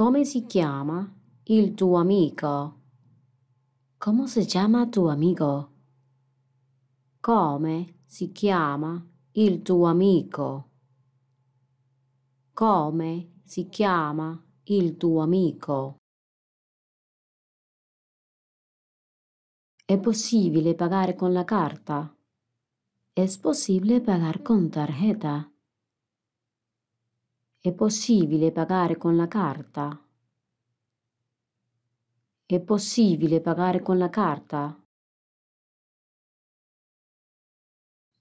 Come si chiama il tuo amico? Come si chiama tuo amico? Come si chiama il tuo amico? Come si chiama il tuo amico? È possibile pagare con la carta? È possibile pagare con tarjeta? È possibile pagare con la carta? È possibile pagare con la carta?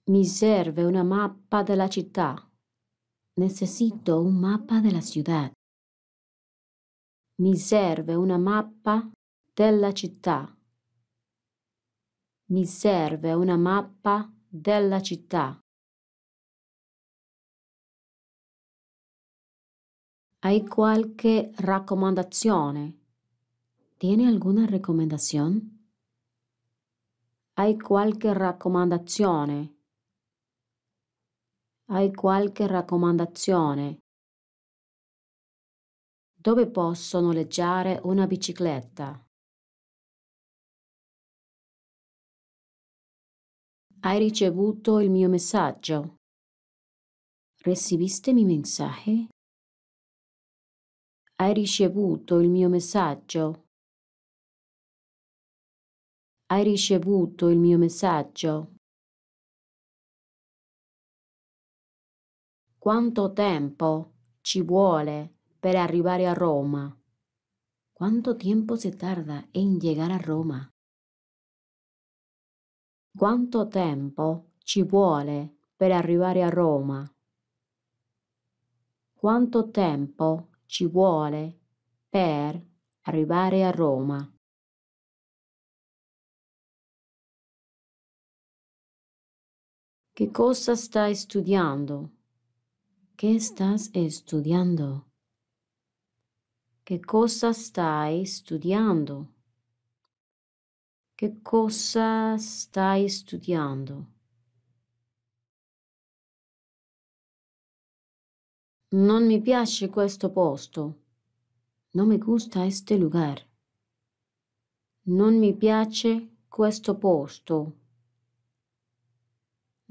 Mi serve una mappa della città. Necessito un mappa della città. Mi serve una mappa della città. Mi serve una mappa della città. Hai qualche raccomandazione? Tieni alguna raccomandazione? Hai qualche raccomandazione? Hai qualche raccomandazione? Dove posso noleggiare una bicicletta? Hai ricevuto il mio messaggio? ¿Recibiste mi mensaje? Hai ricevuto il mio messaggio? Hai ricevuto il mio messaggio? Quanto tempo ci vuole per arrivare a Roma? Quanto tempo si tarda in llegar a Roma? Quanto tempo ci vuole per arrivare a Roma? Quanto tempo ci vuole per arrivare a Roma. Che cosa stai studiando? Che stas studiando? Che cosa stai studiando? Che cosa stai studiando? Non mi piace questo posto. Non mi gusta este lugar. Non mi piace questo posto.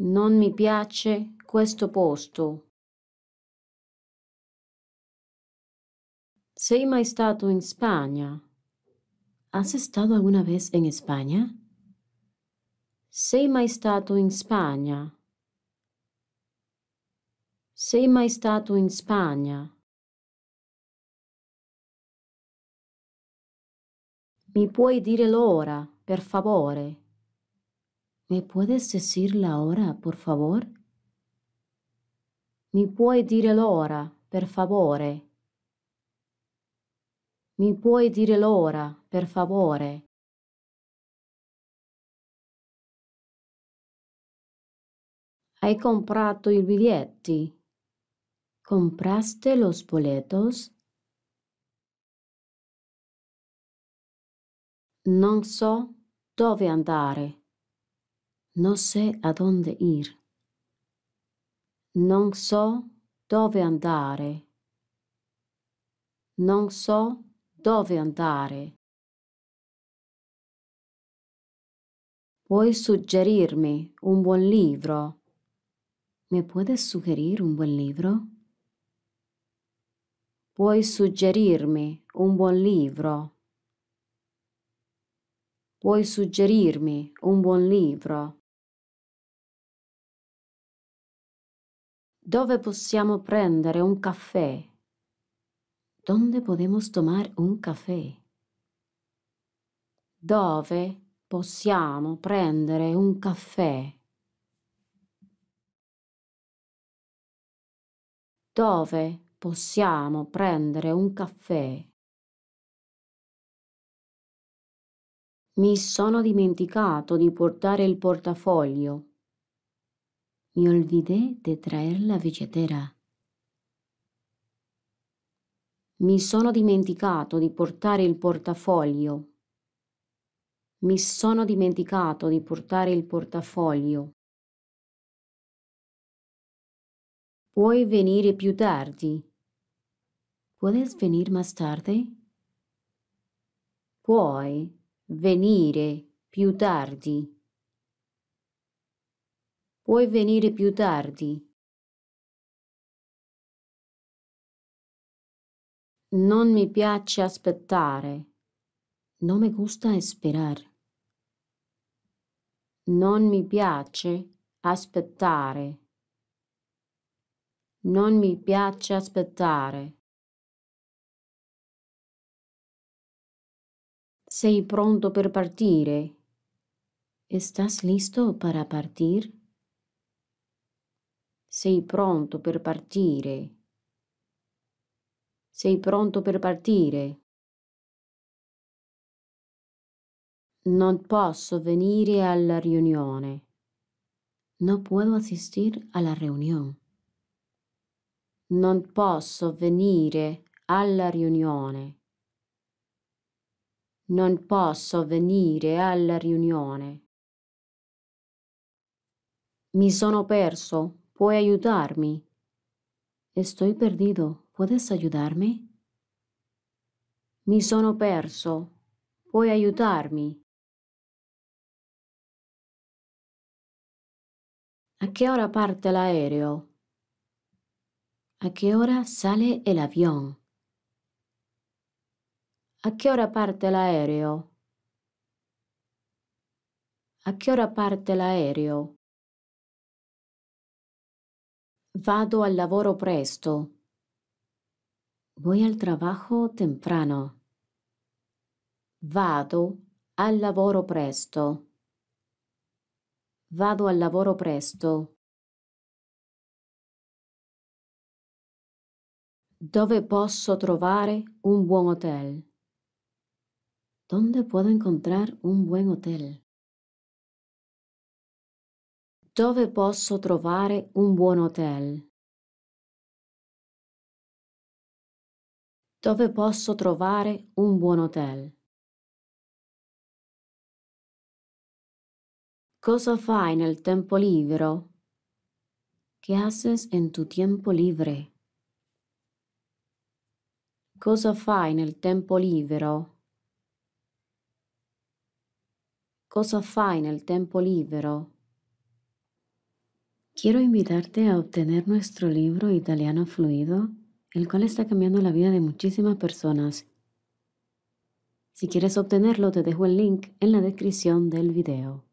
Non mi piace questo posto. Sei mai stato in Spagna? ¿Has estado alguna vez en España? Sei mai stato in Spagna? Sei mai stato in Spagna? Mi puoi dire l'ora, per favore? ¿Me puedes decir la hora, por favor? Mi puoi dire l'ora, per favore? Mi puoi dire l'ora, per favore? Hai comprato i biglietti? ¿Compraste los boletos? Non so dove andare. Non sé a dónde ir. Non so dove andare. Non so dove andare. Puoi suggerirmi un buon libro? ¿Me puoi suggerire un buon libro? Puoi suggerirmi un buon libro? Puoi suggerirmi un buon libro? Dove possiamo prendere un caffè? Dove podemos tomar un caffè? Dove possiamo prendere un caffè? Dove possiamo prendere un caffè. Mi sono dimenticato di portare il portafoglio. Mi olvidé di traer la billetera. Mi sono dimenticato di portare il portafoglio. Mi sono dimenticato di portare il portafoglio. Puoi venire più tardi. ¿Puedes venir más tarde? Puoi venire più tardi. Puoi venire più tardi. Non mi piace aspettare. Non mi gusta esperar. Non mi piace aspettare. Non mi piace aspettare. Sei pronto per partire? ¿Estás listo para partir? Sei pronto per partire? Sei pronto per partire? Non posso venire alla riunione. No puedo asistir a la reunión. Non posso venire alla riunione. Non posso venire alla riunione. Mi sono perso. Puoi aiutarmi? Estoy perdido. ¿Puedes aiutarmi? Mi sono perso. Puoi aiutarmi? ¿A che ora parte l'aereo? ¿A che ora sale el avión? A che ora parte l'aereo? A che ora parte l'aereo? Vado al lavoro presto. Voy al trabajo temprano. Vado al lavoro presto. Vado al lavoro presto. Dove posso trovare un buon hotel? ¿Dónde puedo encontrar un buen hotel? Dove posso trovare un buon hotel? Dove posso trovare un buon hotel? Cosa fai nel tempo libero? Che haces en tu tiempo libre? Cosa fai nel tempo libero? Cosa fai el tempo libero? Quiero invitarte a obtener nuestro libro Italiano Fluido, el cual está cambiando la vida de muchísimas personas. Si quieres obtenerlo, te dejo el link en la descripción del video.